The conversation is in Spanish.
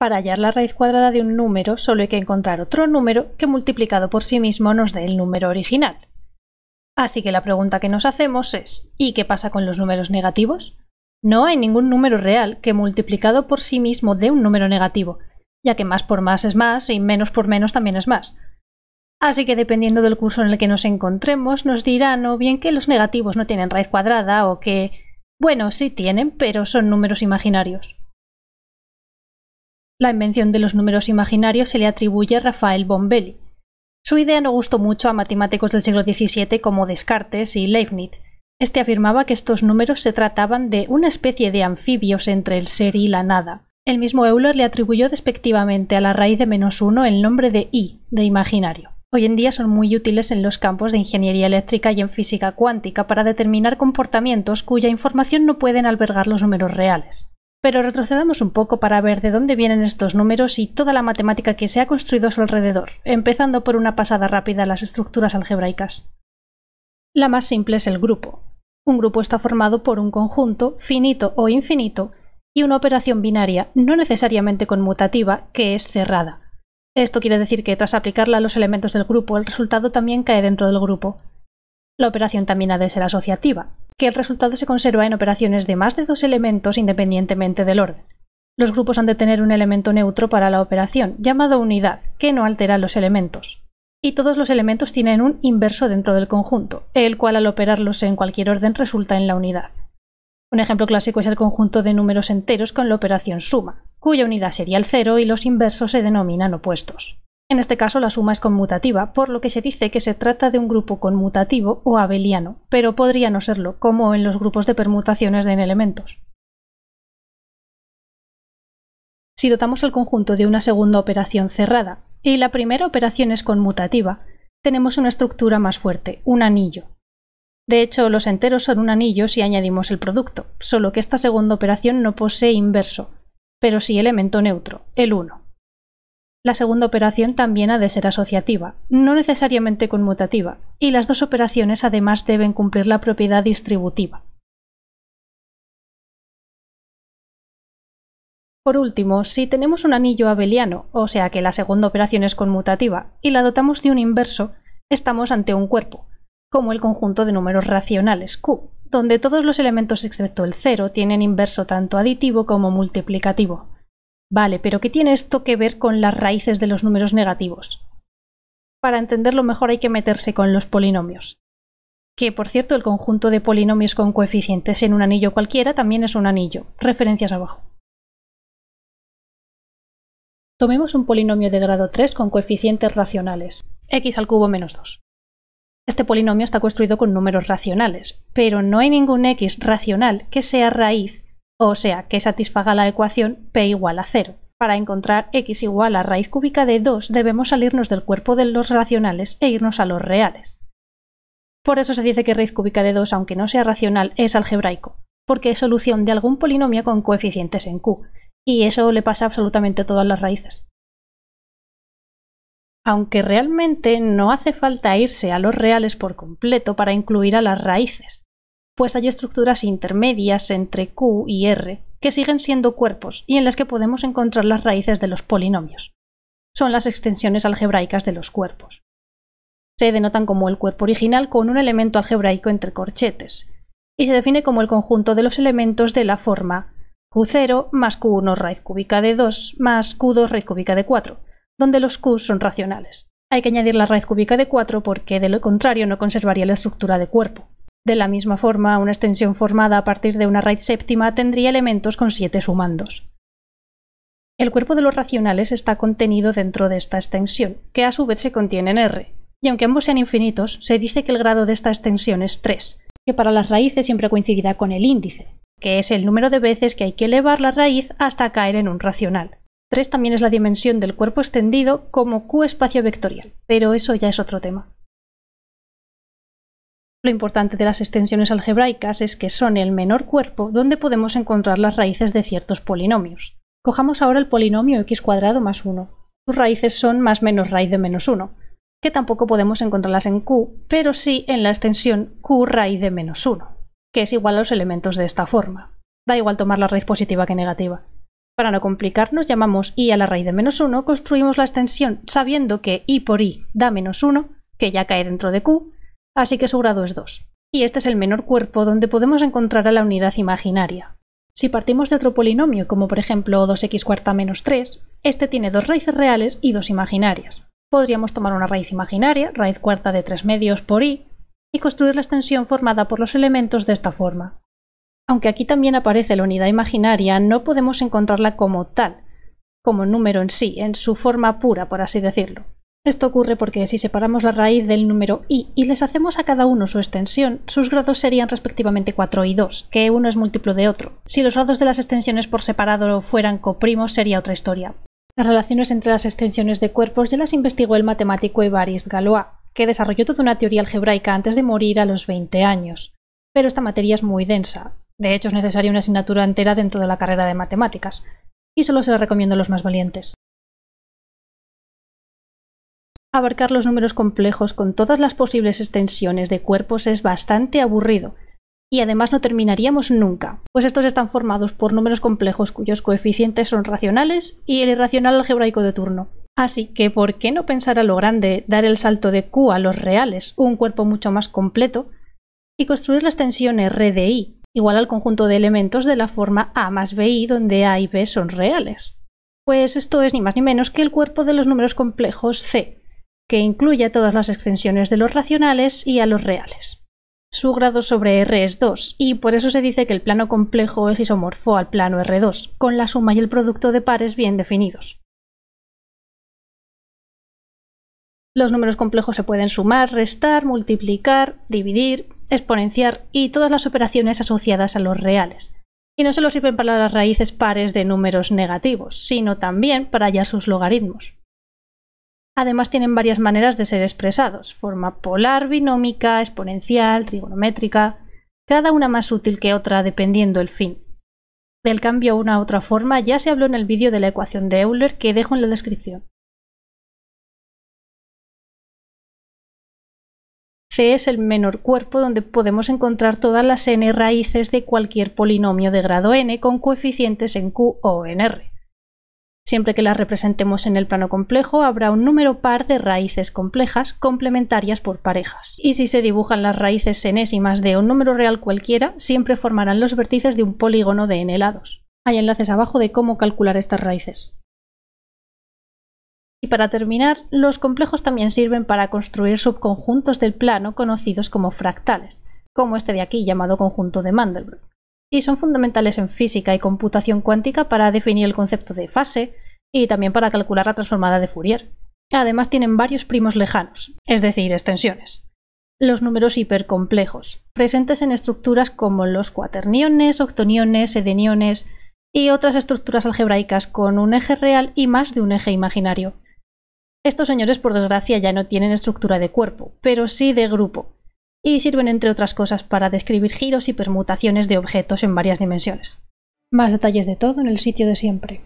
Para hallar la raíz cuadrada de un número solo hay que encontrar otro número que multiplicado por sí mismo nos dé el número original. Así que la pregunta que nos hacemos es ¿y qué pasa con los números negativos? No hay ningún número real que multiplicado por sí mismo dé un número negativo, ya que más por más es más y menos por menos también es más. Así que dependiendo del curso en el que nos encontremos, nos dirán o bien que los negativos no tienen raíz cuadrada o que, bueno, sí tienen, pero son números imaginarios. La invención de los números imaginarios se le atribuye a Rafael Bombelli. Su idea no gustó mucho a matemáticos del siglo XVII como Descartes y Leibniz. Este afirmaba que estos números se trataban de una especie de anfibios entre el ser y la nada. El mismo Euler le atribuyó despectivamente a la raíz de menos uno el nombre de i, de imaginario. Hoy en día son muy útiles en los campos de ingeniería eléctrica y en física cuántica para determinar comportamientos cuya información no pueden albergar los números reales. Pero retrocedamos un poco para ver de dónde vienen estos números y toda la matemática que se ha construido a su alrededor, empezando por una pasada rápida a las estructuras algebraicas. La más simple es el grupo. Un grupo está formado por un conjunto, finito o infinito, y una operación binaria, no necesariamente conmutativa, que es cerrada. Esto quiere decir que tras aplicarla a los elementos del grupo, el resultado también cae dentro del grupo. La operación también ha de ser asociativa, que el resultado se conserva en operaciones de más de dos elementos independientemente del orden. Los grupos han de tener un elemento neutro para la operación, llamado unidad, que no altera los elementos. Y todos los elementos tienen un inverso dentro del conjunto, el cual al operarlos en cualquier orden resulta en la unidad. Un ejemplo clásico es el conjunto de números enteros con la operación suma, cuya unidad sería el cero y los inversos se denominan opuestos. En este caso la suma es conmutativa, por lo que se dice que se trata de un grupo conmutativo o abeliano, pero podría no serlo, como en los grupos de permutaciones en elementos. Si dotamos el conjunto de una segunda operación cerrada y la primera operación es conmutativa, tenemos una estructura más fuerte, un anillo. De hecho, los enteros son un anillo si añadimos el producto, solo que esta segunda operación no posee inverso, pero sí elemento neutro, el 1. La segunda operación también ha de ser asociativa, no necesariamente conmutativa, y las dos operaciones además deben cumplir la propiedad distributiva. Por último, si tenemos un anillo abeliano, o sea que la segunda operación es conmutativa, y la dotamos de un inverso, estamos ante un cuerpo, como el conjunto de números racionales Q, donde todos los elementos excepto el cero tienen inverso tanto aditivo como multiplicativo. Vale, pero ¿qué tiene esto que ver con las raíces de los números negativos? Para entenderlo mejor hay que meterse con los polinomios. Que, por cierto, el conjunto de polinomios con coeficientes en un anillo cualquiera también es un anillo. Referencias abajo. Tomemos un polinomio de grado 3 con coeficientes racionales, x al cubo menos 2. Este polinomio está construido con números racionales, pero no hay ningún x racional que sea raíz o sea que satisfaga la ecuación p igual a 0. Para encontrar x igual a raíz cúbica de 2 debemos salirnos del cuerpo de los racionales e irnos a los reales. Por eso se dice que raíz cúbica de 2, aunque no sea racional, es algebraico, porque es solución de algún polinomio con coeficientes en Q, y eso le pasa absolutamente a todas las raíces. Aunque realmente no hace falta irse a los reales por completo para incluir a las raíces pues hay estructuras intermedias entre Q y R que siguen siendo cuerpos y en las que podemos encontrar las raíces de los polinomios. Son las extensiones algebraicas de los cuerpos. Se denotan como el cuerpo original con un elemento algebraico entre corchetes, y se define como el conjunto de los elementos de la forma Q0 más Q1 raíz cúbica de 2 más Q2 raíz cúbica de 4, donde los Q son racionales. Hay que añadir la raíz cúbica de 4 porque de lo contrario no conservaría la estructura de cuerpo. De la misma forma, una extensión formada a partir de una raíz séptima tendría elementos con siete sumandos. El cuerpo de los racionales está contenido dentro de esta extensión, que a su vez se contiene en R, y aunque ambos sean infinitos, se dice que el grado de esta extensión es 3, que para las raíces siempre coincidirá con el índice, que es el número de veces que hay que elevar la raíz hasta caer en un racional. 3 también es la dimensión del cuerpo extendido como Q espacio vectorial, pero eso ya es otro tema. Lo importante de las extensiones algebraicas es que son el menor cuerpo donde podemos encontrar las raíces de ciertos polinomios. Cojamos ahora el polinomio x cuadrado más 1. Sus raíces son más menos raíz de menos 1, que tampoco podemos encontrarlas en Q, pero sí en la extensión Q raíz de menos 1, que es igual a los elementos de esta forma. Da igual tomar la raíz positiva que negativa. Para no complicarnos, llamamos i a la raíz de menos 1, construimos la extensión sabiendo que i por i da menos 1, que ya cae dentro de Q, así que su grado es 2. Y este es el menor cuerpo donde podemos encontrar a la unidad imaginaria. Si partimos de otro polinomio, como por ejemplo 2x cuarta menos 3, este tiene dos raíces reales y dos imaginarias. Podríamos tomar una raíz imaginaria, raíz cuarta de 3 medios por i, y construir la extensión formada por los elementos de esta forma. Aunque aquí también aparece la unidad imaginaria, no podemos encontrarla como tal, como número en sí, en su forma pura, por así decirlo. Esto ocurre porque si separamos la raíz del número i y les hacemos a cada uno su extensión, sus grados serían respectivamente 4 y 2, que uno es múltiplo de otro. Si los grados de las extensiones por separado fueran coprimos sería otra historia. Las relaciones entre las extensiones de cuerpos ya las investigó el matemático Évariste Galois, que desarrolló toda una teoría algebraica antes de morir a los 20 años. Pero esta materia es muy densa. De hecho, es necesaria una asignatura entera dentro de la carrera de matemáticas. Y solo se la recomiendo a los más valientes. Abarcar los números complejos con todas las posibles extensiones de cuerpos es bastante aburrido, y además no terminaríamos nunca, pues estos están formados por números complejos cuyos coeficientes son racionales y el irracional algebraico de turno. Así que, ¿por qué no pensar a lo grande, dar el salto de Q a los reales, un cuerpo mucho más completo, y construir la extensión R de I, igual al conjunto de elementos de la forma A más BI, donde A y B son reales? Pues esto es ni más ni menos que el cuerpo de los números complejos C, que incluye todas las extensiones de los racionales y a los reales. Su grado sobre R es 2, y por eso se dice que el plano complejo es isomorfo al plano R2, con la suma y el producto de pares bien definidos. Los números complejos se pueden sumar, restar, multiplicar, dividir, exponenciar y todas las operaciones asociadas a los reales. Y no solo sirven para las raíces pares de números negativos, sino también para hallar sus logaritmos. Además tienen varias maneras de ser expresados, forma polar, binómica, exponencial, trigonométrica, cada una más útil que otra dependiendo el fin. Del cambio a una u otra forma ya se habló en el vídeo de la ecuación de Euler que dejo en la descripción. C es el menor cuerpo donde podemos encontrar todas las n raíces de cualquier polinomio de grado n con coeficientes en Q o en R. Siempre que las representemos en el plano complejo, habrá un número par de raíces complejas complementarias por parejas. Y si se dibujan las raíces enésimas de un número real cualquiera, siempre formarán los vértices de un polígono de n lados. Hay enlaces abajo de cómo calcular estas raíces. Y para terminar, los complejos también sirven para construir subconjuntos del plano conocidos como fractales, como este de aquí llamado conjunto de Mandelbrot y son fundamentales en física y computación cuántica para definir el concepto de fase, y también para calcular la transformada de Fourier. Además tienen varios primos lejanos, es decir, extensiones. Los números hipercomplejos, presentes en estructuras como los cuaterniones, octoniones, edeniones y otras estructuras algebraicas con un eje real y más de un eje imaginario. Estos señores, por desgracia, ya no tienen estructura de cuerpo, pero sí de grupo, y sirven entre otras cosas para describir giros y permutaciones de objetos en varias dimensiones. Más detalles de todo en el sitio de siempre.